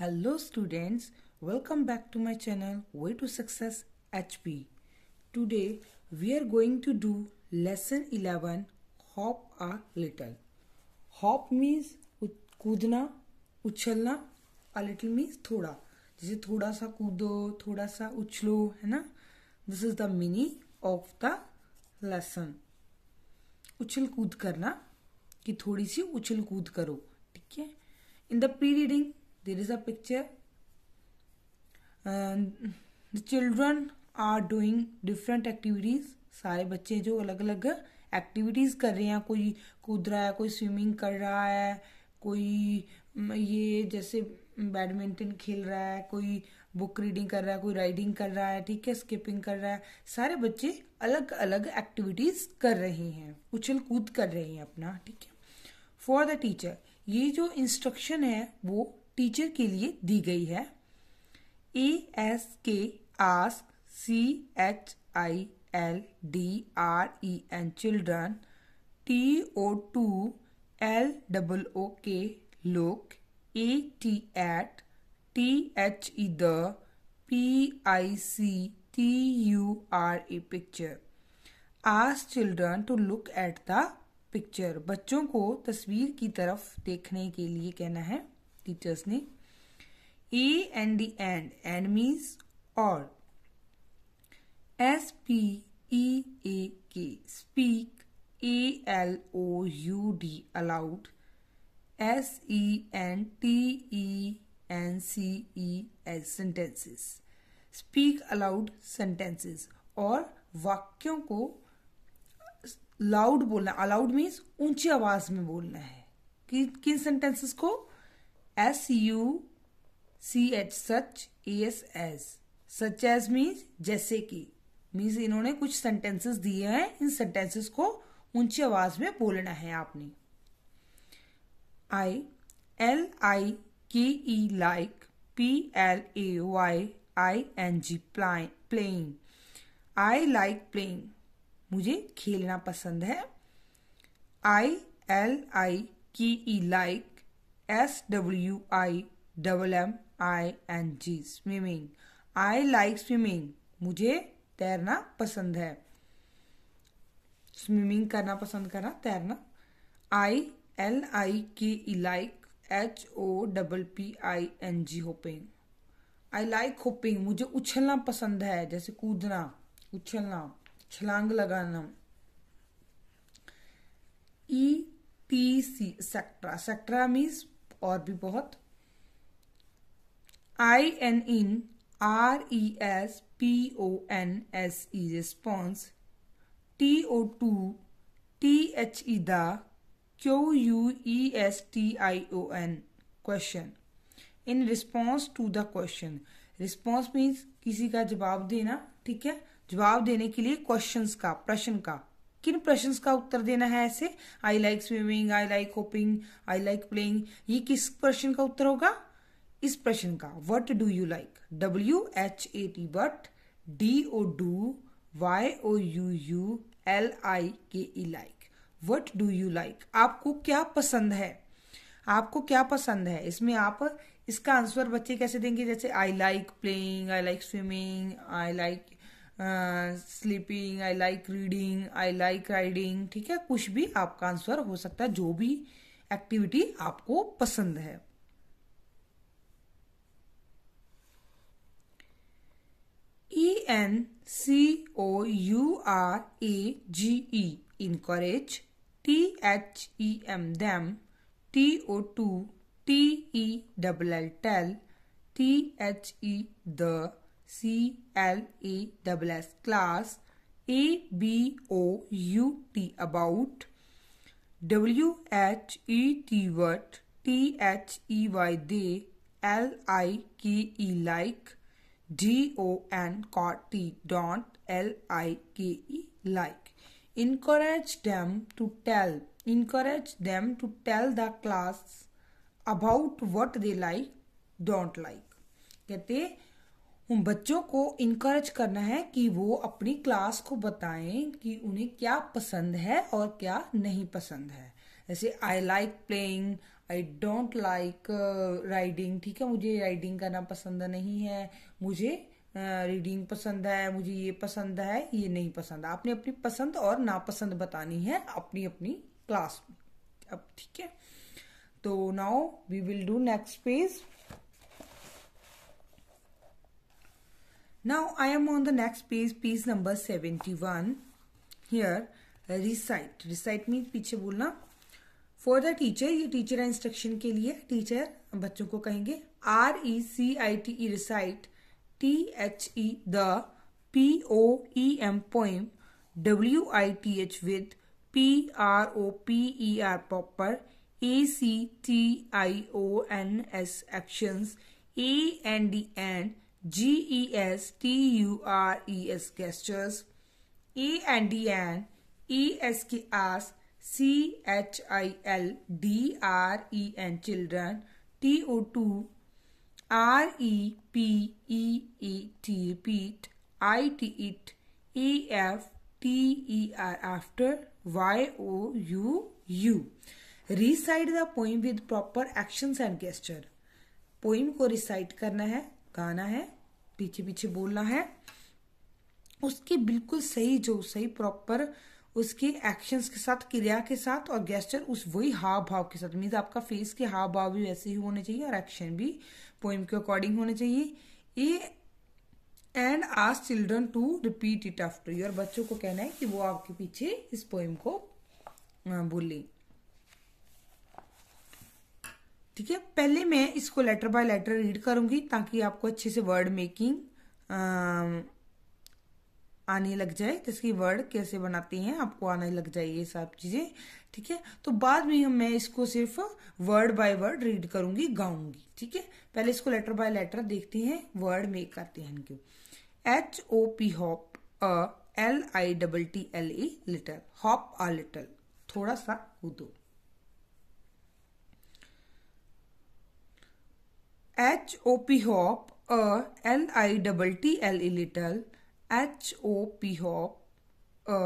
Hello students, welcome back to my channel Way to Success HP. Today we are going to do lesson 11 Hop a little. Hop means कूदना उछलना a little means थोड़ा जैसे थोड़ा सा कूदो थोड़ा सा उछलो है ना this is the meaning of the lesson उछल कूद करना कि थोड़ी सी उछल कूद करो ठीक है in the pre reading there is a picture and the children are doing different activities सारे बच्चे जो अलग अलग एक्टिविटीज कर रहे हैं कोई कूद रहा है कोई स्विमिंग कर रहा है कोई ये जैसे बैडमिंटन खेल रहा है कोई बुक रीडिंग कर रहा है कोई राइडिंग कर रहा है ठीक है स्किपिंग कर रहा है सारे बच्चे अलग अलग एक्टिविटीज कर रहे हैं उछल कूद कर रहे हैं अपना ठीक है फॉर द टीचर ये जो इंस्ट्रक्शन है वो टीचर के लिए दी गई है A S K ask C H I L D R E N children T O to L double O K look A T at T H E the P I C T U R A picture ask children to look at the picture बच्चों को तस्वीर की तरफ देखने के लिए कहना है टीचर्स ने A N D and and means और S P E A K speak A L O U D aloud S E N T E N C E S sentences speak aloud sentences और वाक्यों को loud बोलना allowed means ऊंची आवाज में बोलना है कि किन सेंटेंसेस को S U C H such E S S such as means जैसे कि मीन्स इन्होंने कुछ सेंटेंसेस दिए हैं इन सेंटेंसेस को ऊंची आवाज में बोलना है आपने आई L I K E like P L A Y I N G playing I like playing मुझे खेलना पसंद है I L I K E like S W I double M I N G swimming I like swimming मुझे तैरना पसंद है swimming करना पसंद करना तैरना आई L I K like H O double P I N G hopping I like hopping मुझे उछलना पसंद है जैसे कूदना उछलना छलांग लगाना ई टी सी सेक्ट्रा सेक्ट्रा मीन्स और भी बहुत I N in R E S P O N S E response T O to T H E the Q U E S T I O N question in response to the question response means किसी का जवाब देना ठीक है जवाब देने के लिए क्वेश्चन का प्रश्न का किन प्रश्न का उत्तर देना है ऐसे I like swimming I like hopping I like playing ये किस प्रश्न का उत्तर होगा इस प्रश्न का what do you like W H A T what D O do Y O U you L I K E like what do you like आपको क्या पसंद है आपको क्या पसंद है इसमें आप इसका आंसर बच्चे कैसे देंगे जैसे I like playing I like swimming I like sleeping I like reading I like riding ठीक है कुछ भी आपका आंसर हो सकता है जो भी एक्टिविटी आपको पसंद है E N C O U R A G E encourage T H E M them T O to T E double L tell T H E the C C L A double S class A B O U T about W H E T what T H E Y they L I K E like D O N T don't L I K E like encourage them to tell encourage them to tell the class about what they like don't like कहते हैं बच्चों को इनक्रेज करना है कि वो अपनी class को बताएं कि उन्हें क्या पसंद है और क्या नहीं पसंद है जैसे I like playing I don't like riding ठीक है मुझे राइडिंग करना पसंद नहीं है मुझे रीडिंग uh, पसंद है मुझे ये पसंद है ये नहीं पसंद है आपने अपनी पसंद और नापसंद बतानी है अपनी अपनी क्लास में अब ठीक है तो now we will do next page Now I am on the next page, page number 71. Here, recite. Recite means पीछे बोलना. फॉर द टीचर ये टीचर इंस्ट्रक्शन के लिए टीचर बच्चों को कहेंगे R E C I T E recite T H E the P O E M poem W I T H with P R O P E R proper A C T I O N S actions A N D and G E S T U R E S gestures, A and D and ESKRs, CHIL, DREN children, TO2, R-E-P-E-E-T repeat, I-T E f t e r A-F-T-E-R after, Y-O-U-U. Recite the poem with proper actions and gesture. Poem को recite करना है गाना है पीछे पीछे बोलना है उसके बिल्कुल सही जो सही प्रॉपर उसके एक्शंस के साथ क्रिया के साथ और गेस्टर उस वही हाव भाव के साथ मीन्स आपका फेस के हाव भाव भी वैसे ही होने चाहिए और एक्शन भी पोइम के अकॉर्डिंग होने चाहिए ये and ask children to repeat it after you और बच्चों को कहना है कि वो आपके पीछे इस पोइम को बोलें ठीक है पहले मैं इसको लेटर बाय लेटर रीड करूंगी ताकि आपको अच्छे से वर्ड मेकिंग आने लग जाए जिसकी वर्ड कैसे बनाते हैं आपको आने लग जाए ये सब चीजें ठीक है तो बाद में हम मैं इसको सिर्फ वर्ड बाय वर्ड रीड करूंगी गाऊंगी ठीक है पहले इसको लेटर बाय लेटर देखते हैं वर्ड मेक करते हैं इनके H O P hop a L I double T L E little hop a little थोड़ा सा कूदो H O P hop a L I double T L E little H O P hop a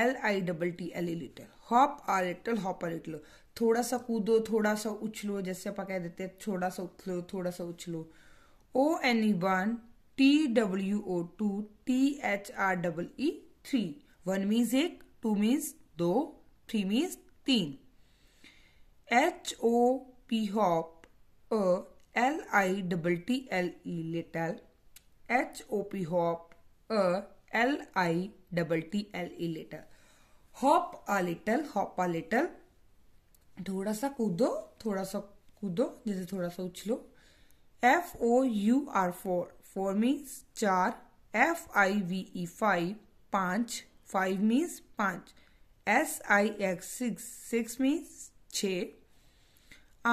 L I double T L E little hop a little hop a little थोड़ा सा कूदो थोड़ा सा उछलो जैसे आप कह देते थोड़ा सा उछलो थोड़ा सा उछलो O N E one T W O to T H R double E three one means एक टू मीन्स दो थ्री मीन्स तीन H O P hop a L I double T L E little H O P hop a L I double T L E little hop a little hop a little थोड़ा सा कूदो थोड़ा सा कूदो जैसे थोड़ा सा उछलो एफ ओ U R four four means चार F I V E five पांच फाइव मीन्स पांच S I X six six means छ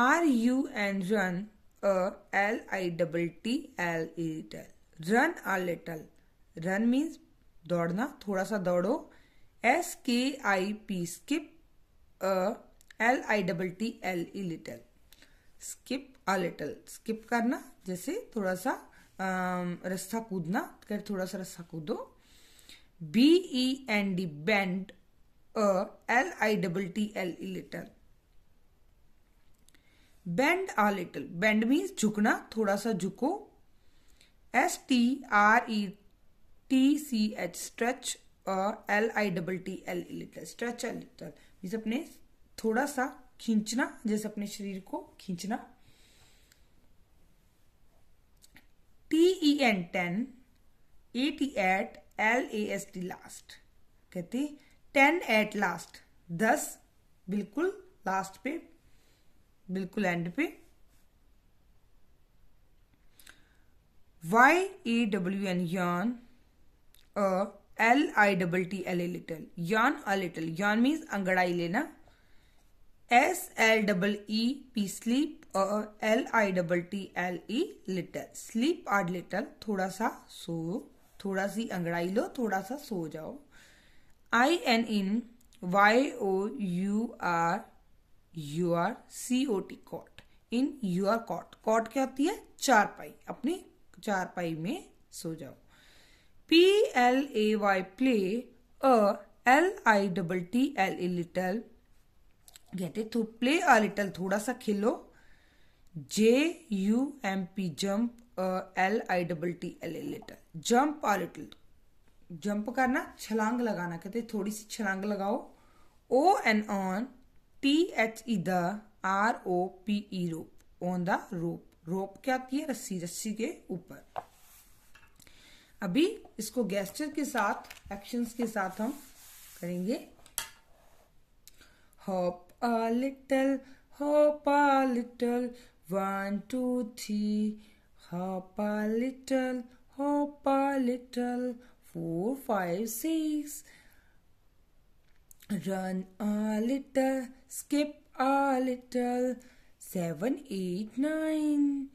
R U N run L I double T L l e t l run a little दौड़ना थोड़ा सा दौड़ो S K I P skip L I double T L E little skip a little skip करना जैसे थोड़ा सा रस्ता कूदना कर थोड़ा सा रस्ता कूदो B E N D bend L I double T L E little bend a little bend means झुकना थोड़ा सा झुको S T R E T C H stretch और L I double T L little stretch L little means अपने थोड़ा सा खींचना जैसे अपने शरीर को खींचना T E N ten A T at L A S T last कहते टेन एट लास्ट दस बिल्कुल लास्ट पे बिल्कुल एंड पे Y E W N yawn a L I double T L A little yawn a little yawn means अंगड़ाई लेना S L double E P sleep L I double T L E little sleep a little थोड़ा सा सो थोड़ा सी अंगड़ाई लो थोड़ा सा सो जाओ I N in Y O U R your C O T cot in your cot cot क्या होती है चारपाई अपनी चारपाई में सो जाओ P L A Y play a L I double T L A little कहते तो प्ले अ लिटल थोड़ा सा खेलो J U M P jump L I double T L A little jump a little jump करना छलांग लगाना कहते थोड़ी सी छलांग लगाओ O N on T H E the R O P E rope on the rope rope क्या होती है रस्सी रस्सी के ऊपर अभी इसको गैस्टर के साथ एक्शंस के साथ हम करेंगे hop a little hop a little one two three hop a little hop a little four five six Run a little, skip a little, seven, eight, nine.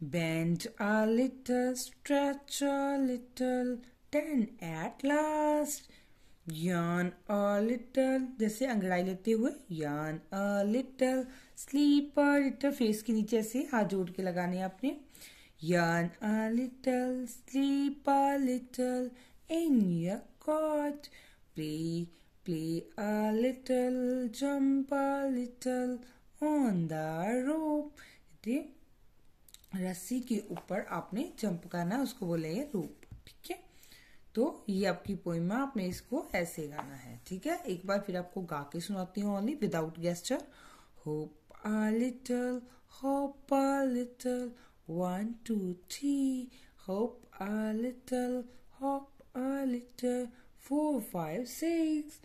Bend a little, stretch a little, ten at last. Yawn a little, जैसे अंगड़ाई लेते हुए yawn a little sleep a little face के नीचे से हाथ जोड़ के लगाने आपने yawn a little sleep a little in your cot play play a little jump a little on the rope ठीक रस्सी के ऊपर आपने जंप करना है उसको बोलेंगे रूप ठीक है तो ये आपकी पोईम है आपने इसको ऐसे गाना है ठीक है एक बार फिर आपको गा के सुनाती हूँ only without gesture hop a little hop a little one two three hop a little hop a little four, five, six.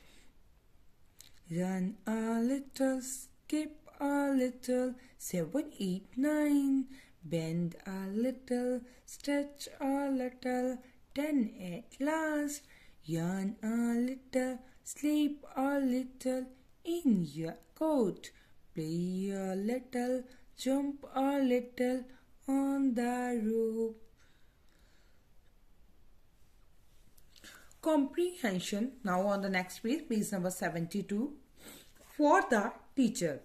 Run a little, skip a little, seven, eight, nine. Bend a little, stretch a little, ten at last. Yawn a little, sleep a little, in your coat. Play a little, jump a little on the rope. comprehension. Now on the next page, page number 72. For the teacher.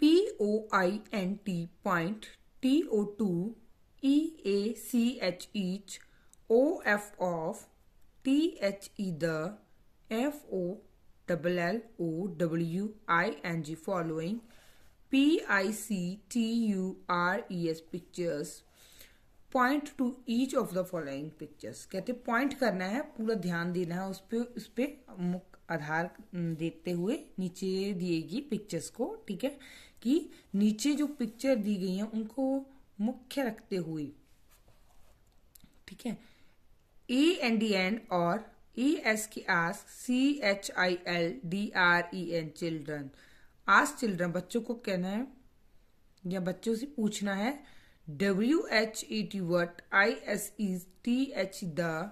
P-O-I-N-T point T-O-2 E-A-C-H-H O-F of T-H-E the F-O-L-L-O-W-I-N-G following P-I-C-T-U-R-E-S pictures point to each of the following pictures कहते point करना है पूरा ध्यान देना है उस पर उस पर आधार देते हुए नीचे दिएगी पिक्चर्स को ठीक है कि नीचे जो पिक्चर दी गई है उनको मुख्य रखते हुए ठीक है ए एन डी एंड और E S K ask C H I L D R E N children ask children बच्चों को कहना है या बच्चों से पूछना है W H E T word, I S E T H the,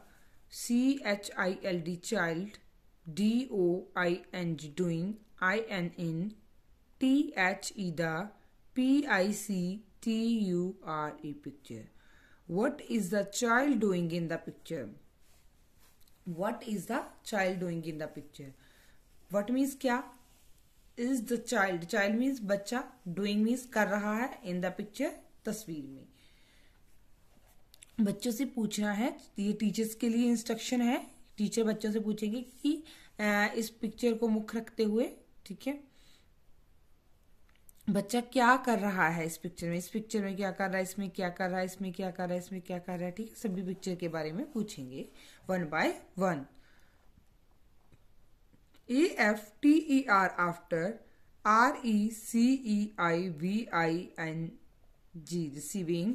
C H I L D child, D O I N G doing, I N in, T H E the, P I C T U R E picture. What is the child doing in the picture? What is the child doing in the picture? What means क्या? Is the child? Child means बच्चा. Doing means कर रहा है. In the picture तस्वीर में बच्चों से पूछना है तो ये टीचर्स के लिए इंस्ट्रक्शन है टीचर बच्चों से पूछेंगे कि इस पिक्चर को मुख रखते हुए ठीक है बच्चा क्या कर रहा है इस पिक्चर में इस पिक्चर में क्या कर रहा है इसमें क्या कर रहा है इसमें क्या कर रहा है इसमें क्या कर रहा है ठीक है सभी पिक्चर के बारे में पूछेंगे one by one A F T E R after R E C E I V I N G receiving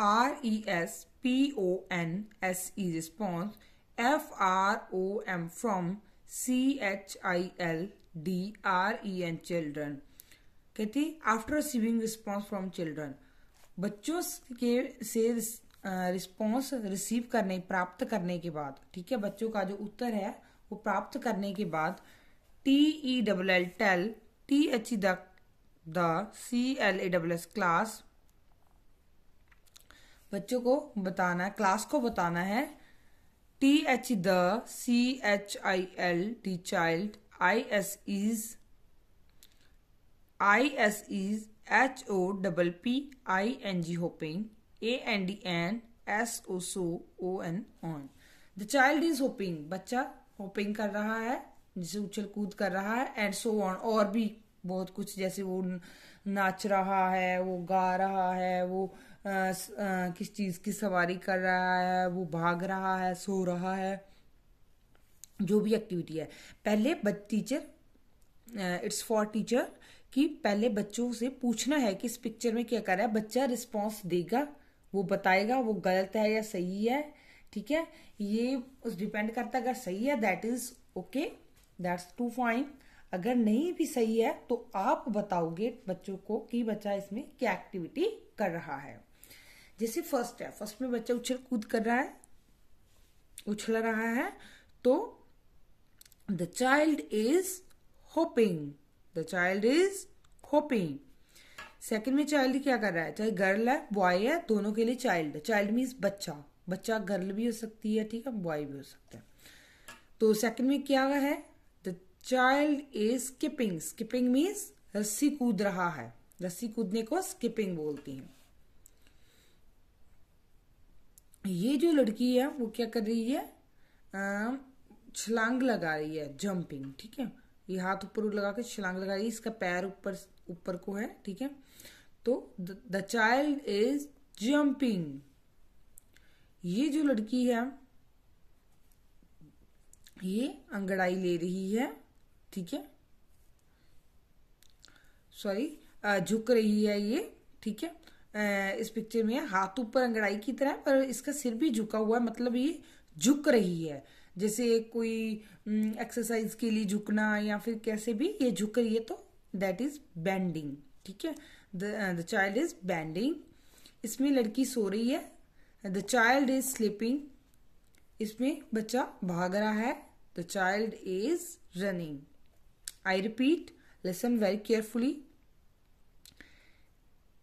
R E S P O N S E response F R O M from C H I L D R E N children कहती after receiving response from children बच्चों के से response receive करने प्राप्त करने के बाद ठीक है बच्चों का जो उत्तर है वो प्राप्त करने के बाद T E double L tell T H E the the C L A double S class बच्चों को बताना है क्लास को बताना है T H the C H I L T child I S is I S is H O double P I N G hopping A N D N S O so O N on the child is hopping बच्चा hopping कर रहा है जिसे उछल कूद कर रहा है एंड सो ऑन और भी बहुत कुछ जैसे वो नाच रहा है वो गा रहा है वो आ, आ, किस चीज़ की सवारी कर रहा है वो भाग रहा है सो रहा है जो भी एक्टिविटी है पहले टीचर इट्स फॉर टीचर कि पहले बच्चों से पूछना है कि इस पिक्चर में क्या कर रहा है बच्चा रिस्पॉन्स देगा वो बताएगा वो गलत है या सही है ठीक है ये उस डिपेंड करता है अगर सही है that is okay that's too fine अगर नहीं भी सही है तो आप बताओगे बच्चों को कि बच्चा इसमें क्या एक्टिविटी कर रहा है जैसे फर्स्ट है फर्स्ट में बच्चा उछल कूद कर रहा है उछल रहा है तो the child is hopping the child is hopping second में चाइल्ड क्या कर रहा है चाहे गर्ल है बॉय है दोनों के लिए चाइल्ड चाइल्ड मीन्स बच्चा बच्चा गर्ल भी हो सकती है ठीक है बॉय भी हो सकता है तो सेकंड में क्या है child is skipping skipping means रस्सी कूद रहा है रस्सी कूदने को स्किपिंग बोलती हैं ये जो लड़की है वो क्या कर रही है छलांग लगा रही है जंपिंग ठीक है ये हाथ ऊपर लगा के छलांग लगा रही है इसका पैर ऊपर ऊपर को है ठीक है तो द चाइल्ड इज जंपिंग ये जो लड़की है ये अंगड़ाई ले रही है ठीक है सॉरी झुक रही है ये ठीक है इस पिक्चर में हाथ ऊपर अंगड़ाई की तरह पर इसका सिर भी झुका हुआ है मतलब ये झुक रही है जैसे कोई एक्सरसाइज हम्म, के लिए झुकना या फिर कैसे भी ये झुक रही है तो दैट इज बैंडिंग ठीक है द चाइल्ड इज बैंडिंग इसमें लड़की सो रही है द चाइल्ड इज स्लीपिंग इसमें बच्चा भाग रहा है the child is running I repeat, listen very carefully.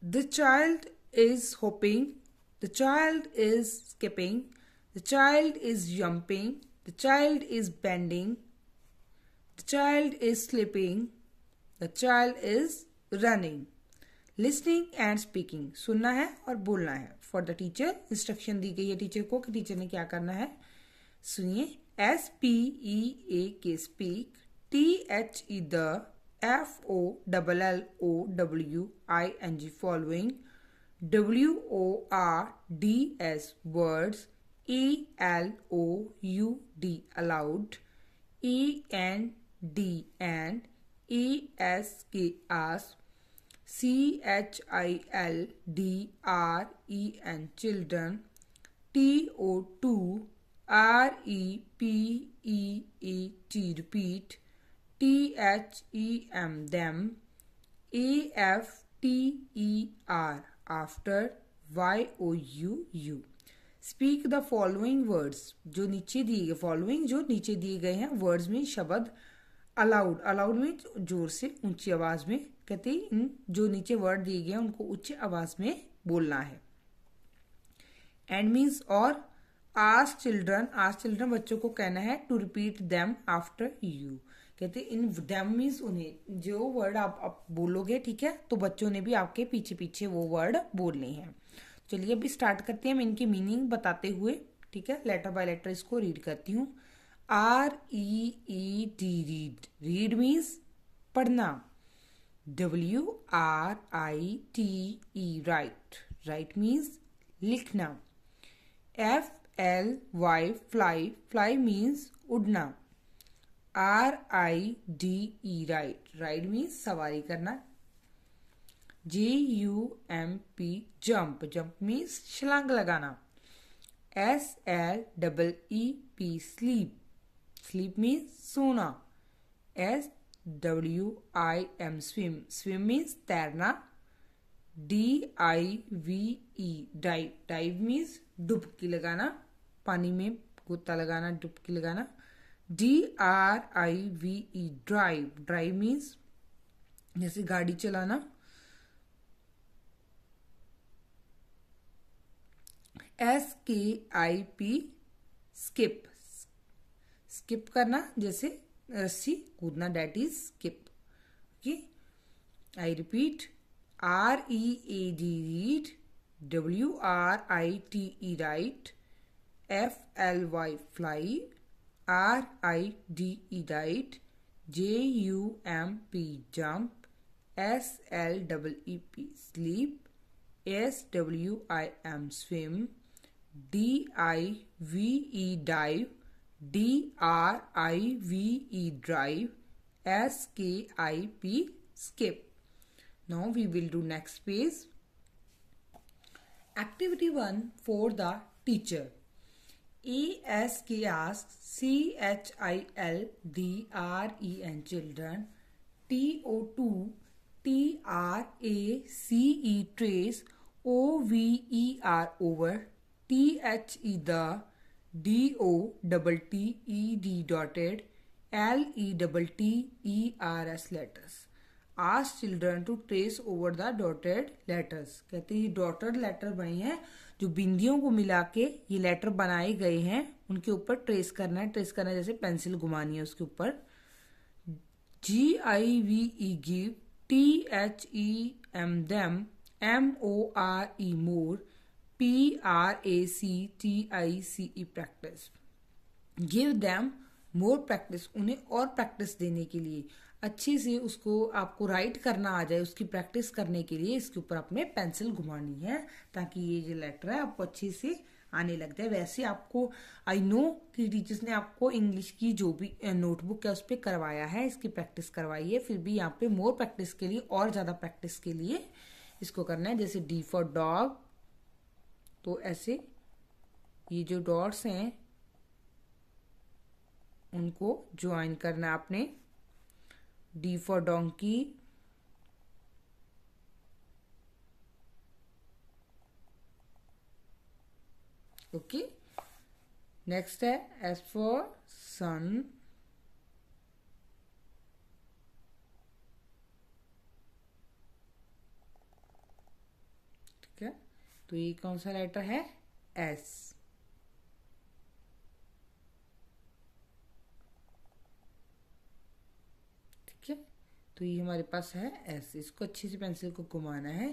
The child is hopping, the child is skipping, the child is jumping, the child is bending, the child is sleeping, the child is running. Listening and speaking. सुनना है और बोलना है For the teacher, instruction दी गई है teacher को कि teacher ने क्या करना है सुनिए S P E A K speak. T H E the F O L L O W I N G following W O R D S words E L O U D allowed E N D and E S K as C H I L D R E N children T O 2 R E P E E T repeat T H E M them A F T E R after Y O U you speak the following words जो नीचे दिए गए following जो नीचे दिए गए हैं words में शब्द अलाउड अलाउड में जोर से ऊंची आवाज में कहते हैं जो नीचे वर्ड दिए गए हैं उनको उच्च आवाज में बोलना है एंड मीन्स और आज चिल्ड्रन आज चिल्ड्रन बच्चों को कहना है to repeat them after you कहते इन डैम मीन्स उन्हें जो वर्ड आप, आप बोलोगे ठीक है तो बच्चों ने भी आपके पीछे पीछे वो वर्ड बोलने हैं चलिए अभी स्टार्ट करते हैं मैं इनकी मीनिंग बताते हुए ठीक है लेटर बाय लेटर इसको रीड करती हूँ R E E T read read means पढ़ना W R I T E write write means लिखना F L Y fly fly means उड़ना R I D E ride ride means सवारी करना J U M P jump jump means छलांग लगाना S L double E P sleep sleep means सोना S W I M swim swim means तैरना D I V E dive dive means डुबकी लगाना पानी में गोता लगाना डुबकी लगाना D R I V E drive drive means जैसे गाड़ी चलाना S K I P skip skip करना जैसे रस्सी कूदना that is skip okay I repeat R E A D read W R I T E write F L Y fly R I D E right, J U M P jump, S L W E P sleep, S W I M swim, D I V E dive, D R I V E drive, S K I P skip. Now we will do next page. Activity 1 for the teacher. E S K asks C H I L D R E N children. T O 2 T R A C E trace O V E R over T H E the D O double T E D dotted L E double T E R S letters. Ask children to trace over the dotted letters. कहते हैं dotted letter बने हैं जो बिंदियों को मिला के ये letter बनाए गए हैं उनके ऊपर ट्रेस करना है ट्रेस करना है जैसे पेंसिल घुमानी है उसके ऊपर G I V E give T H E M them M O R E more P R A C T I C E practice give them more practice उन्हें और प्रैक्टिस देने के लिए अच्छे से उसको आपको राइट करना आ जाए उसकी प्रैक्टिस करने के लिए इसके ऊपर आपने पेंसिल घुमानी है ताकि ये जो लेटर है आपको अच्छे से आने लग जाए वैसे आपको आई नो कि टीचर्स ने आपको इंग्लिश की जो भी नोटबुक है उस पर करवाया है इसकी प्रैक्टिस करवाई है फिर भी यहाँ पे मोर प्रैक्टिस के लिए और ज़्यादा प्रैक्टिस के लिए इसको करना है जैसे डी फॉर डॉग तो ऐसे ये जो डॉट्स हैं उनको ज्वाइन करना आपने D for donkey. Okay. Next है S for sun. ठीक है तो ये कौन सा लेटर है S. तो ये हमारे पास है एस इसको अच्छे से पेंसिल को घुमाना है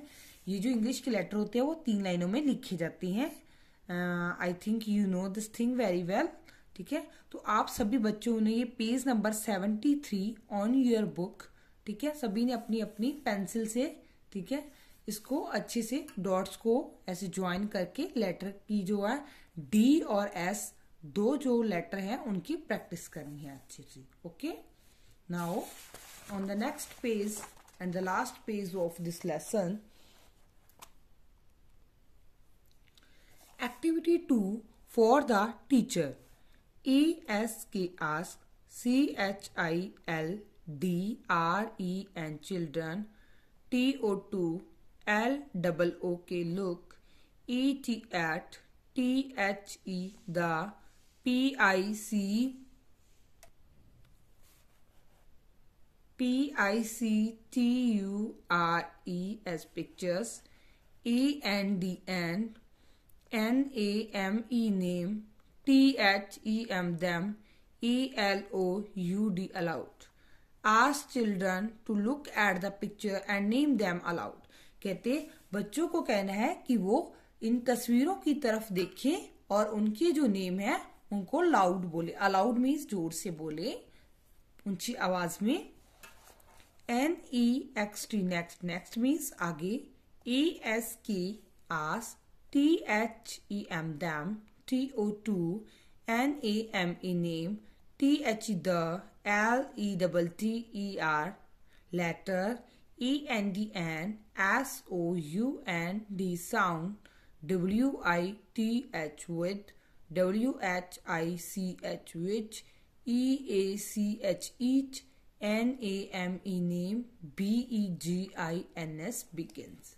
ये जो इंग्लिश के लेटर होते हैं वो तीन लाइनों में लिखे जाते हैं I think you know this thing very well ठीक है तो आप सभी बच्चों ने ये page number seventy three on your book ठीक है सभी ने अपनी अपनी पेंसिल से ठीक है इसको अच्छे से डॉट्स को ऐसे ज्वाइन करके लेटर की जो है डी और एस दो जो लेटर है उनकी प्रैक्टिस करनी है अच्छे से okay now on the next page and the last page of this lesson activity 2 for the teacher ESK C H I L D R E and children T-O-2 L-O-O-K look E-T at T-H-E the P-I-C P I C T U R E as pictures, A N D N, N A M E name, T H E M them, E L O U D allowed. Ask children to look at the picture and name them aloud. कहते बच्चों को कहना है कि वो इन तस्वीरों की तरफ देखें और उनके जो नेम है उनको लाउड बोले अलाउड मीन्स जोर से बोले ऊंची आवाज में N E X T next next means आगे ए एस की as T H E M them T O to N A M E name T H the L E double T E R letter E N D N S O U N D sound W I T H with W H I C H which E A C H each N A M E name B E G I N S begins.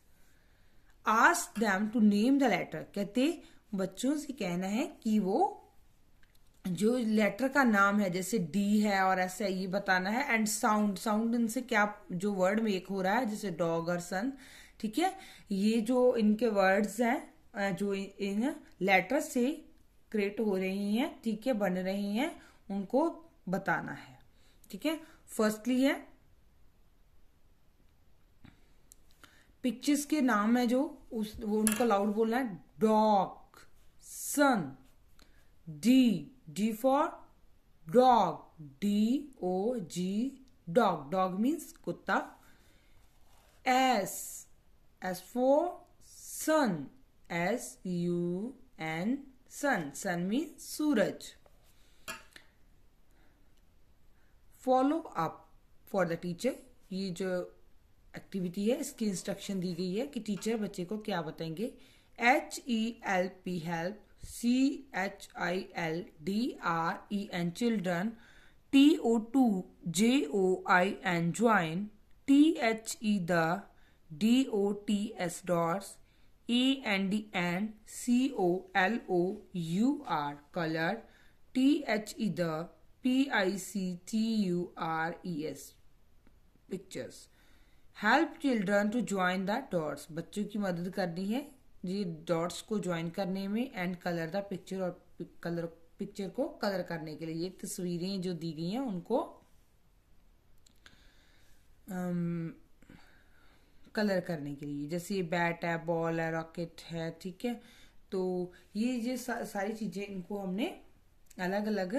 Ask them to name the letter. कहते बच्चों से कहना है कि वो जो letter का नाम है जैसे डी है और ऐसा ये बताना है एंड साउंड साउंड इनसे क्या जो वर्ड मेक हो रहा है जैसे डॉग और सन ठीक है ये जो इनके वर्ड्स हैं जो इन लेटर से क्रिएट हो रही हैं ठीक है बन रही हैं उनको बताना है ठीक है फर्स्टली है पिक्चर्स के नाम है जो उस वो उनका लाउड बोलना है dog sun D D for dog D O G dog dog means कुत्ता S S for sun S U N sun sun means सूरज follow up for the teacher ये जो एक्टिविटी है इसकी इंस्ट्रक्शन दी गई है कि टीचर बच्चे को क्या बताएंगे H E L P help C H I L D R E N children T O to J O I N join T H E the D O T S dots A N D and C O L O U R colour T H E the P I C T U R E S pictures help children to join the dots बच्चों की मदद करनी है जी dots को join करने में and colour the picture और colour picture को कलर करने के लिए ये तस्वीरें जो दी गई हैं उनको आम, um, कलर करने के लिए जैसे ये बैट है बॉल है रॉकेट है ठीक है तो ये ये सा, सारी चीज़ें इनको हमने अलग अलग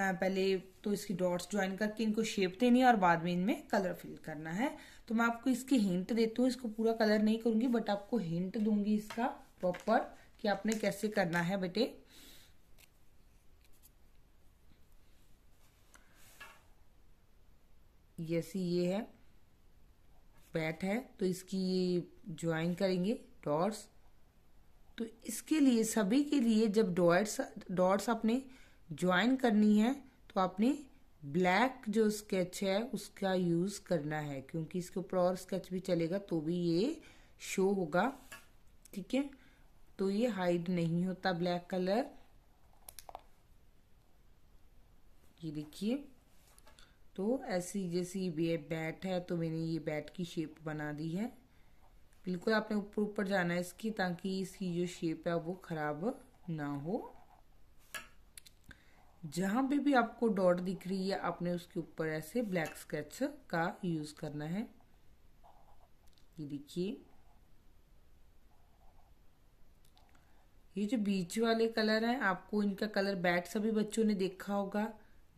पहले तो इसकी डॉट्स ज्वाइन करके इनको शेप देनी है और बाद में इनमें कलर फिल करना है तो मैं आपको इसकी हिंट देती हूँ इसको पूरा कलर नहीं करूंगी बट आपको हिंट दूंगी इसका प्रॉपर कि आपने कैसे करना है बेटे यस ये है बैट है तो इसकी ये ज्वाइन करेंगे डॉट्स तो इसके लिए सभी के लिए जब डॉट्स डॉट्स आपने ज्वाइन करनी है तो आपने ब्लैक जो स्केच है उसका यूज करना है क्योंकि इसके ऊपर और स्केच भी चलेगा तो भी ये शो होगा ठीक है तो ये हाइड नहीं होता ब्लैक कलर ये देखिए तो ऐसी जैसी ये बैट है तो मैंने ये बैट की शेप बना दी है बिल्कुल आपने ऊपर ऊपर जाना है इसकी ताकि इसकी जो शेप है वो खराब ना हो जहाँ पे भी आपको डॉट दिख रही है आपने उसके ऊपर ऐसे ब्लैक स्केच का यूज करना है ये देखिए ये जो बीच वाले कलर हैं आपको इनका कलर बैट सभी बच्चों ने देखा होगा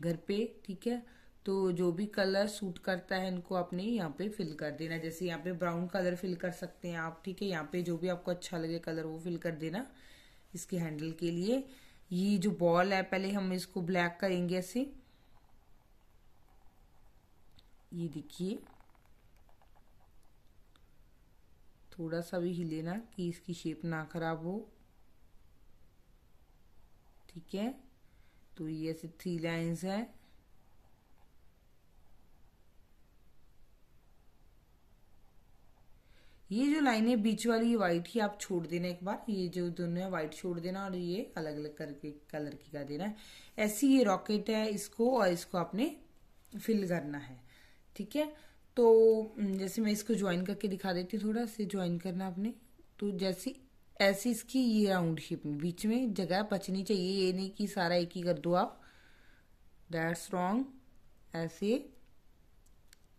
घर पे ठीक है तो जो भी कलर सूट करता है इनको आपने यहाँ पे फिल कर देना जैसे यहाँ पे ब्राउन कलर फिल कर सकते हैं आप ठीक है यहाँ पे जो भी आपको अच्छा लगे कलर वो फिल कर देना इसके हैंडल के लिए ये जो बॉल है पहले हम इसको ब्लैक करेंगे ऐसे ये देखिए थोड़ा सा भी हिले ना कि इसकी शेप ना खराब हो ठीक है तो ये ऐसे थ्री लाइंस है ये जो लाइन है बीच वाली ये वाइट ही आप छोड़ देना एक बार ये जो दोनों है वाइट छोड़ देना और ये अलग अलग करके कलर की कर देना है ऐसी ये रॉकेट है इसको और इसको आपने फिल करना है ठीक है तो हम्म, जैसे मैं इसको ज्वाइन करके दिखा देती हूँ थोड़ा से ज्वाइन करना आपने तो जैसी ऐसी इसकी ये राउंड शेप में बीच में जगह बचनी चाहिए ये नहीं कि सारा एक ही कर दो आप दैट्स रॉन्ग ऐसे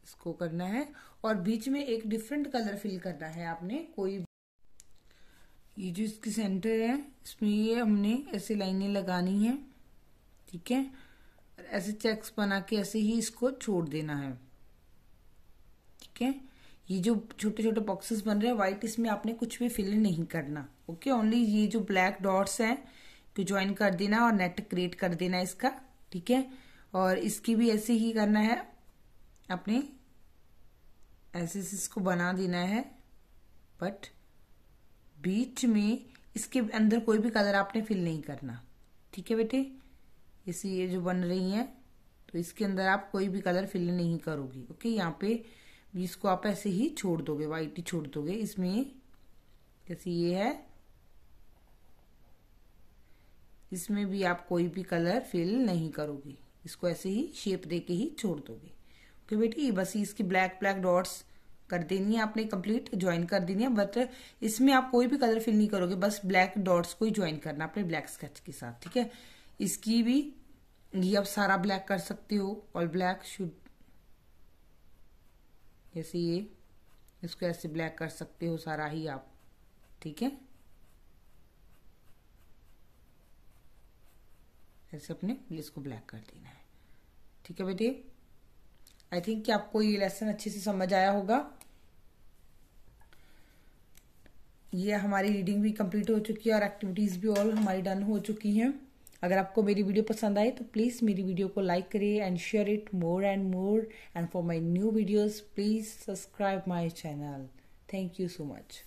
इसको करना है और बीच में एक डिफरेंट कलर फिल करना है आपने कोई ये जो इसकी सेंटर है इसमें ये हमने ऐसे लाइनें लगानी है ठीक है ऐसे चेक्स बना के ऐसे ही इसको छोड़ देना है ठीक है ये जो छोटे छोटे बॉक्सेस बन रहे हैं व्हाइट इसमें आपने कुछ भी फिल नहीं करना ओके ओनली ये जो ब्लैक डॉट्स हैं को ज्वाइन कर देना और नेट क्रिएट कर देना इसका ठीक है और इसकी भी ऐसे ही करना है अपने ऐसे से इसको बना देना है बट बीच में इसके अंदर कोई भी कलर आपने फिल नहीं करना ठीक है बेटे इसी ये जो बन रही है तो इसके अंदर आप कोई भी कलर फिल नहीं करोगी ओके यहाँ पे इसको आप ऐसे ही छोड़ दोगे वाइट ही छोड़ दोगे इसमें जैसे ये है इसमें भी आप कोई भी कलर फिल नहीं करोगे इसको ऐसे ही शेप दे के ही छोड़ दोगे ओके बेटी बस इसकी ब्लैक ब्लैक डॉट्स कर देनी है आपने कंप्लीट ज्वाइन कर देनी है बट इसमें आप कोई भी कलर फिल नहीं करोगे बस ब्लैक डॉट्स को ही ज्वाइन करना अपने ब्लैक स्केच के साथ ठीक है इसकी भी ये आप सारा ब्लैक कर सकते हो और ब्लैक शुड जैसे ये इसको ऐसे ब्लैक कर सकते हो सारा ही आप ठीक है ऐसे अपने इसको ब्लैक कर देना है ठीक है बेटे आई थिंक कि आपको ये लेसन अच्छे से समझ आया होगा ये हमारी रीडिंग भी कंप्लीट हो चुकी है और एक्टिविटीज़ भी ऑल हमारी डन हो चुकी हैं अगर आपको मेरी वीडियो पसंद आए तो प्लीज़ मेरी वीडियो को लाइक करिए and share it more and more and for my new videos please subscribe my channel thank you so much